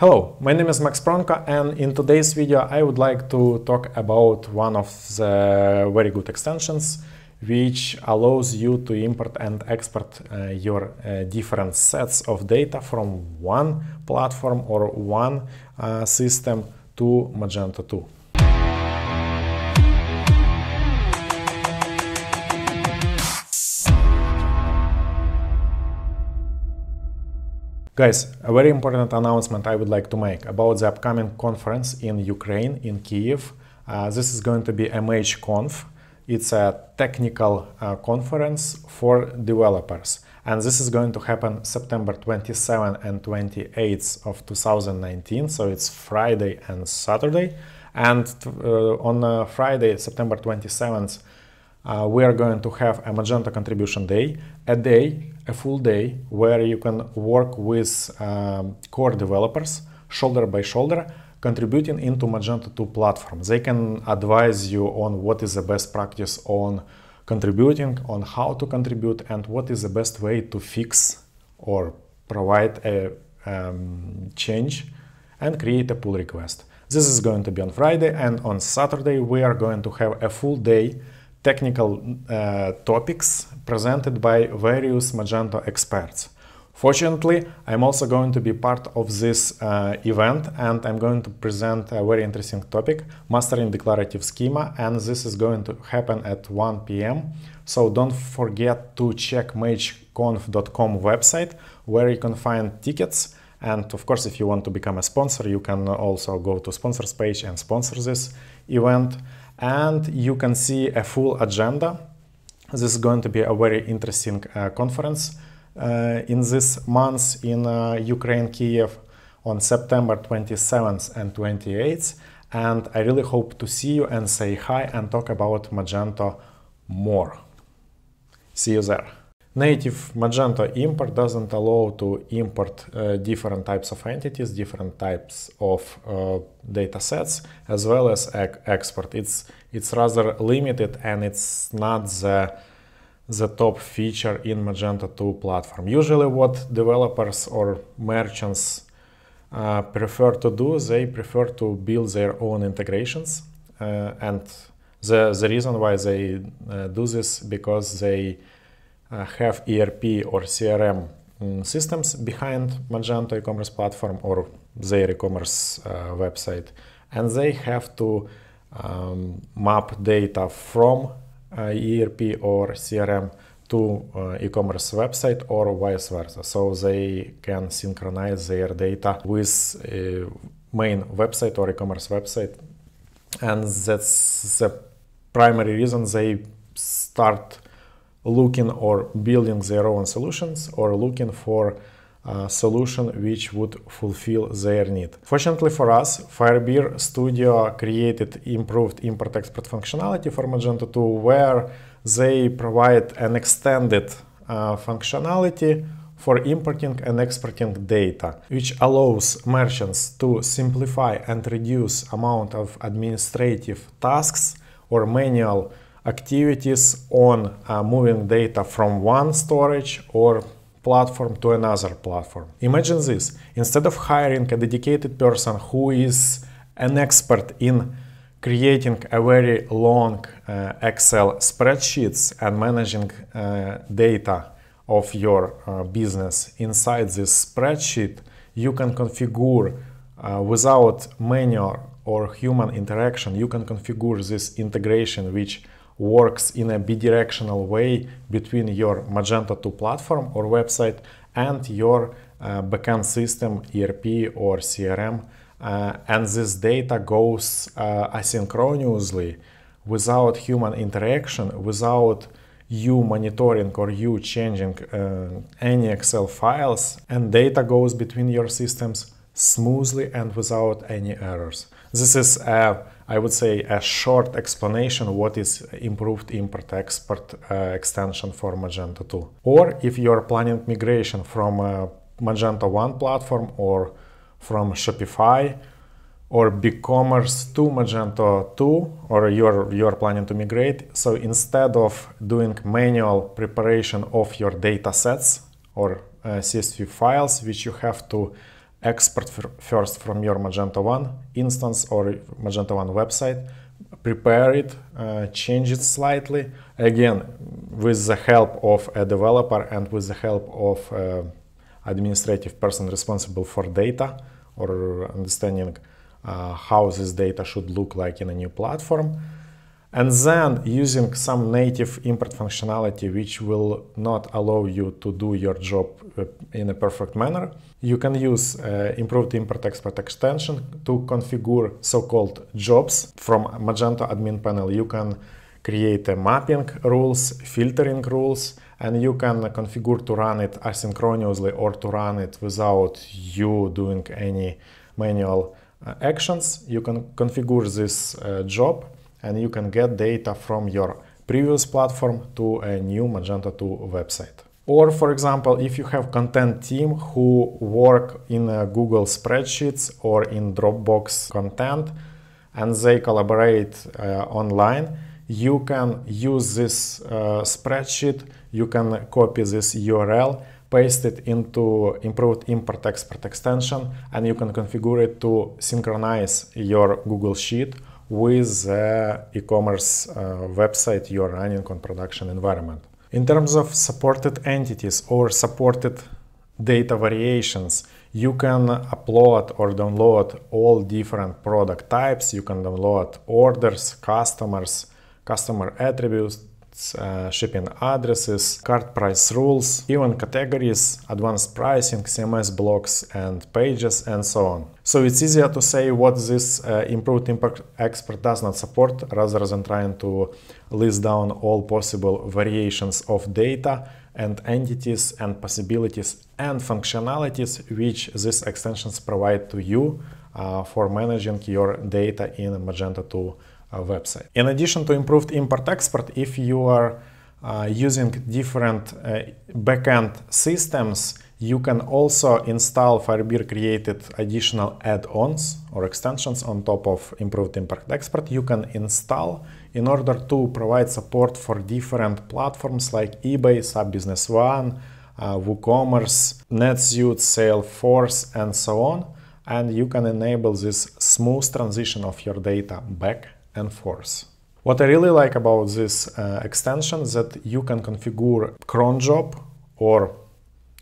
Hello, my name is Max Pronka and in today's video I would like to talk about one of the very good extensions which allows you to import and export uh, your uh, different sets of data from one platform or one uh, system to Magento 2. Guys, a very important announcement I would like to make about the upcoming conference in Ukraine, in Kiev. Uh, this is going to be MHConf. It's a technical uh, conference for developers. And this is going to happen September 27 and 28th of 2019. So it's Friday and Saturday. And uh, on uh, Friday, September 27th, uh, we are going to have a Magento contribution day, a day, a full day, where you can work with um, core developers shoulder by shoulder, contributing into Magento 2 platform. They can advise you on what is the best practice on contributing, on how to contribute, and what is the best way to fix or provide a um, change and create a pull request. This is going to be on Friday, and on Saturday, we are going to have a full day technical uh, topics presented by various Magento experts. Fortunately, I'm also going to be part of this uh, event and I'm going to present a very interesting topic, Mastering Declarative Schema, and this is going to happen at 1 p.m. So don't forget to check mageconf.com website where you can find tickets and of course, if you want to become a sponsor, you can also go to sponsors page and sponsor this event and you can see a full agenda. This is going to be a very interesting uh, conference uh, in this month in uh, Ukraine, Kiev on September 27th and 28th. And I really hope to see you and say hi and talk about Magento more. See you there. Native Magento import doesn't allow to import uh, different types of entities, different types of uh, data sets, as well as export. It's it's rather limited and it's not the the top feature in Magento 2 platform. Usually what developers or merchants uh, prefer to do, they prefer to build their own integrations. Uh, and the, the reason why they uh, do this, because they uh, have ERP or CRM mm, systems behind Magento e-commerce platform or their e-commerce uh, website, and they have to um, map data from uh, ERP or CRM to uh, e-commerce website or vice versa so they can synchronize their data with uh, main website or e-commerce website and that's the primary reason they start looking or building their own solutions or looking for a solution which would fulfill their need. Fortunately for us, Firebeer Studio created improved import export functionality for Magento 2 where they provide an extended uh, functionality for importing and exporting data, which allows merchants to simplify and reduce amount of administrative tasks or manual activities on uh, moving data from one storage or platform to another platform. Imagine this, instead of hiring a dedicated person who is an expert in creating a very long uh, Excel spreadsheets and managing uh, data of your uh, business inside this spreadsheet, you can configure uh, without manual or human interaction, you can configure this integration which works in a bidirectional way between your Magento 2 platform or website and your uh, backend system, ERP or CRM. Uh, and this data goes uh, asynchronously without human interaction, without you monitoring or you changing uh, any Excel files, and data goes between your systems smoothly and without any errors. This is a I would say, a short explanation what is improved import-export uh, extension for Magento 2. Or if you're planning migration from uh, Magento 1 platform or from Shopify or BigCommerce to Magento 2 or you're, you're planning to migrate. So instead of doing manual preparation of your data sets or uh, CSV files, which you have to export first from your Magento 1 instance or Magento 1 website, prepare it, uh, change it slightly, again, with the help of a developer and with the help of uh, administrative person responsible for data or understanding uh, how this data should look like in a new platform and then using some native import functionality which will not allow you to do your job uh, in a perfect manner, you can use uh, improved import-export extension to configure so-called jobs from Magento admin panel. You can create a mapping rules, filtering rules, and you can configure to run it asynchronously or to run it without you doing any manual uh, actions. You can configure this uh, job and you can get data from your previous platform to a new Magento 2 website. Or for example, if you have content team who work in uh, Google spreadsheets or in Dropbox content and they collaborate uh, online, you can use this uh, spreadsheet, you can copy this URL, paste it into improved import export extension, and you can configure it to synchronize your Google Sheet with the e-commerce uh, website you're running on production environment. In terms of supported entities or supported data variations, you can upload or download all different product types. You can download orders, customers, customer attributes, uh, shipping addresses, cart price rules, even categories, advanced pricing, CMS blocks and pages and so on. So it's easier to say what this uh, improved impact expert does not support rather than trying to list down all possible variations of data and entities and possibilities and functionalities which these extensions provide to you uh, for managing your data in Magento 2 uh, website. In addition to improved import-export, if you are uh, using different uh, backend systems, you can also install Firebird created additional add-ons or extensions on top of improved import export you can install in order to provide support for different platforms like eBay, SubBusiness One, uh, WooCommerce, NetSuite, Salesforce and so on. And you can enable this smooth transition of your data back and force. What I really like about this uh, extension is that you can configure cron job or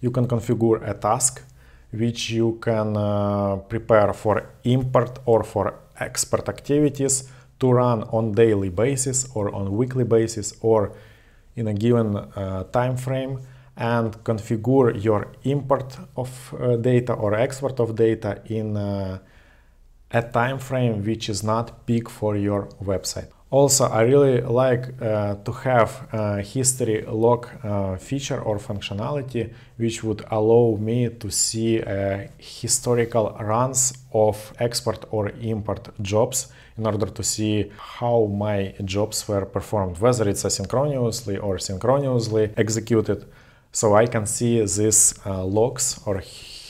you can configure a task which you can uh, prepare for import or for export activities to run on daily basis or on weekly basis or in a given uh, time frame and configure your import of uh, data or export of data in uh, a time frame which is not big for your website. Also, I really like uh, to have a uh, history log uh, feature or functionality which would allow me to see uh, historical runs of export or import jobs in order to see how my jobs were performed, whether it's asynchronously or synchronously executed. So I can see these uh, logs or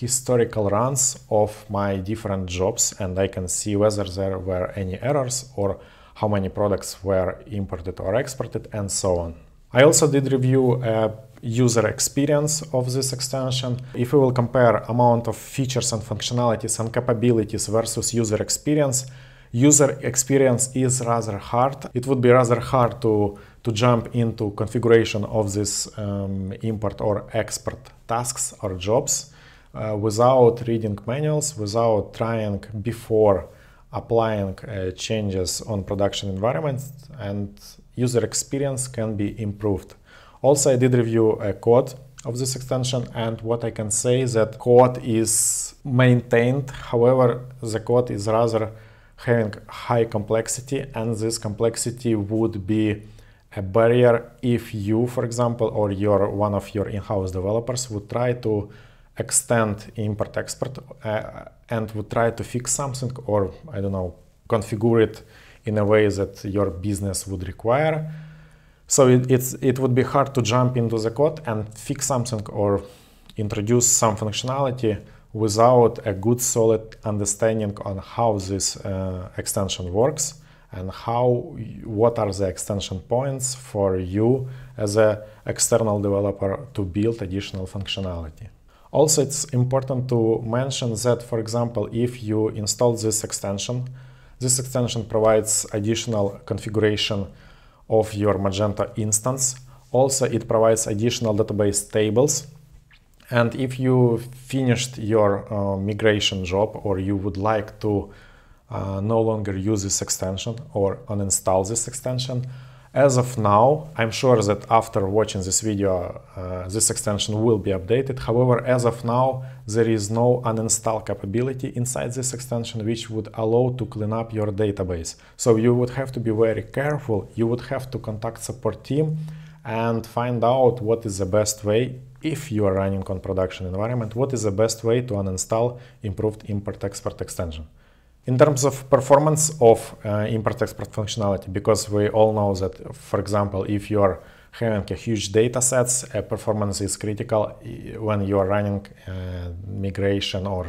historical runs of my different jobs and I can see whether there were any errors or how many products were imported or exported and so on. I also did review a uh, user experience of this extension. If we will compare amount of features and functionalities and capabilities versus user experience, user experience is rather hard. It would be rather hard to, to jump into configuration of this um, import or export tasks or jobs uh, without reading manuals, without trying before applying uh, changes on production environments and user experience can be improved. Also, I did review a uh, code of this extension and what I can say is that code is maintained, however, the code is rather having high complexity and this complexity would be a barrier if you, for example, or your one of your in-house developers would try to extend import export uh, and would try to fix something or I don't know configure it in a way that your business would require. So it, it's it would be hard to jump into the code and fix something or introduce some functionality without a good solid understanding on how this uh, extension works and how what are the extension points for you as an external developer to build additional functionality. Also, it's important to mention that, for example, if you install this extension, this extension provides additional configuration of your Magenta instance. Also, it provides additional database tables. And if you finished your uh, migration job or you would like to uh, no longer use this extension or uninstall this extension, as of now, I'm sure that after watching this video, uh, this extension will be updated. However, as of now, there is no uninstall capability inside this extension which would allow to clean up your database. So you would have to be very careful. You would have to contact support team and find out what is the best way if you are running on production environment, what is the best way to uninstall improved import export extension in terms of performance of uh, import-export functionality, because we all know that, for example, if you're having a huge data sets, uh, performance is critical when you are running uh, migration or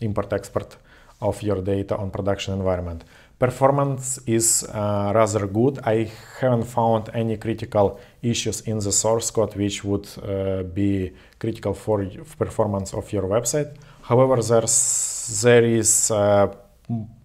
import-export of your data on production environment. Performance is uh, rather good. I haven't found any critical issues in the source code which would uh, be critical for performance of your website. However, there's, there is uh,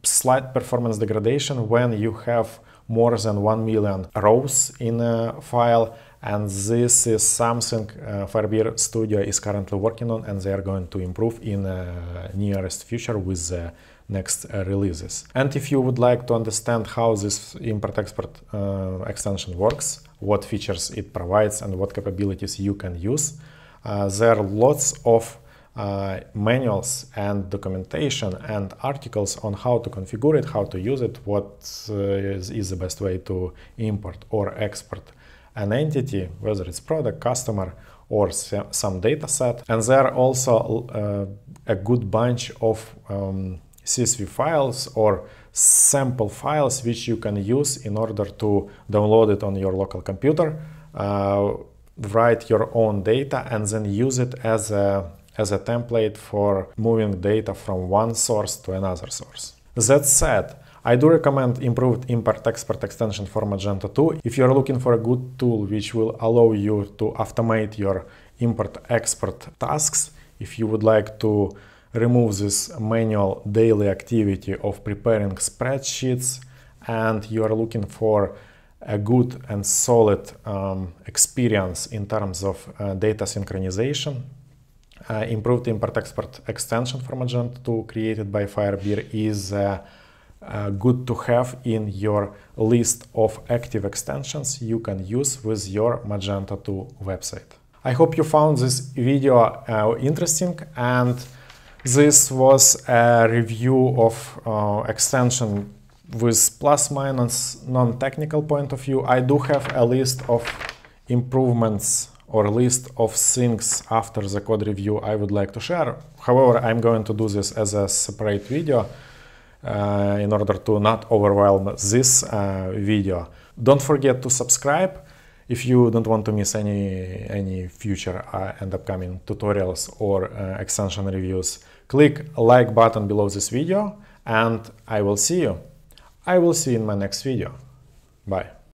slight performance degradation when you have more than 1 million rows in a file and this is something uh, Studio is currently working on and they are going to improve in uh, nearest future with the next uh, releases. And if you would like to understand how this import-export uh, extension works, what features it provides and what capabilities you can use, uh, there are lots of uh, manuals and documentation and articles on how to configure it, how to use it, what uh, is, is the best way to import or export an entity, whether it's product, customer, or some data set. And there are also uh, a good bunch of um, CSV files or sample files which you can use in order to download it on your local computer, uh, write your own data, and then use it as a as a template for moving data from one source to another source. That said, I do recommend improved import-export extension for Magento 2 if you're looking for a good tool which will allow you to automate your import-export tasks, if you would like to remove this manual daily activity of preparing spreadsheets and you are looking for a good and solid um, experience in terms of uh, data synchronization uh, improved import-export extension for Magento 2 created by Firebeer is uh, uh, good to have in your list of active extensions you can use with your Magento 2 website. I hope you found this video uh, interesting and this was a review of uh, extension with plus minus non-technical point of view. I do have a list of improvements or list of things after the code review I would like to share. However, I'm going to do this as a separate video uh, in order to not overwhelm this uh, video. Don't forget to subscribe if you don't want to miss any, any future uh, and upcoming tutorials or uh, extension reviews. Click like button below this video and I will see you. I will see you in my next video. Bye.